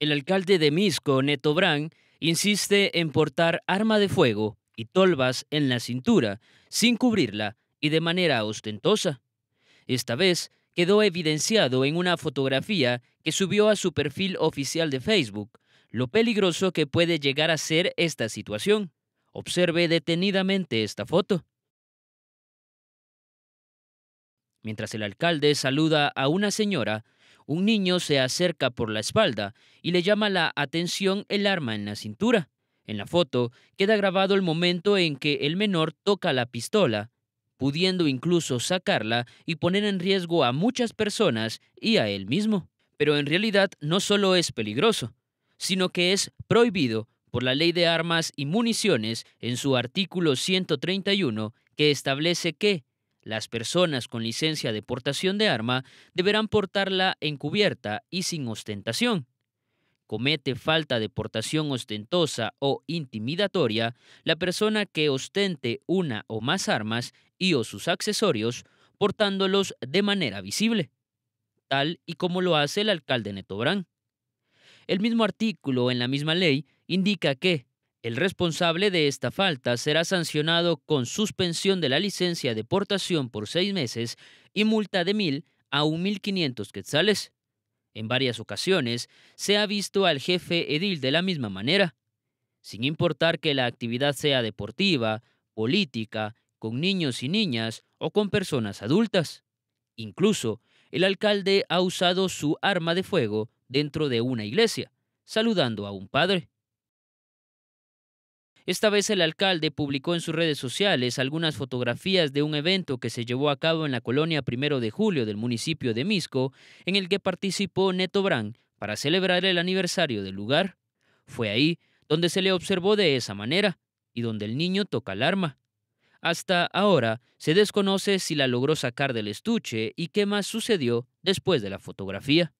El alcalde de Misco, Neto Brand, insiste en portar arma de fuego y tolvas en la cintura, sin cubrirla y de manera ostentosa. Esta vez quedó evidenciado en una fotografía que subió a su perfil oficial de Facebook lo peligroso que puede llegar a ser esta situación. Observe detenidamente esta foto. Mientras el alcalde saluda a una señora, un niño se acerca por la espalda y le llama la atención el arma en la cintura. En la foto queda grabado el momento en que el menor toca la pistola, pudiendo incluso sacarla y poner en riesgo a muchas personas y a él mismo. Pero en realidad no solo es peligroso, sino que es prohibido por la Ley de Armas y Municiones en su artículo 131 que establece que las personas con licencia de portación de arma deberán portarla encubierta y sin ostentación. Comete falta de portación ostentosa o intimidatoria la persona que ostente una o más armas y o sus accesorios portándolos de manera visible, tal y como lo hace el alcalde Netobrán. El mismo artículo en la misma ley indica que, el responsable de esta falta será sancionado con suspensión de la licencia de deportación por seis meses y multa de 1.000 a 1.500 quetzales. En varias ocasiones se ha visto al jefe edil de la misma manera, sin importar que la actividad sea deportiva, política, con niños y niñas o con personas adultas. Incluso, el alcalde ha usado su arma de fuego dentro de una iglesia, saludando a un padre. Esta vez el alcalde publicó en sus redes sociales algunas fotografías de un evento que se llevó a cabo en la colonia Primero de Julio del municipio de Misco, en el que participó Neto Brand para celebrar el aniversario del lugar. Fue ahí donde se le observó de esa manera y donde el niño toca el arma. Hasta ahora se desconoce si la logró sacar del estuche y qué más sucedió después de la fotografía.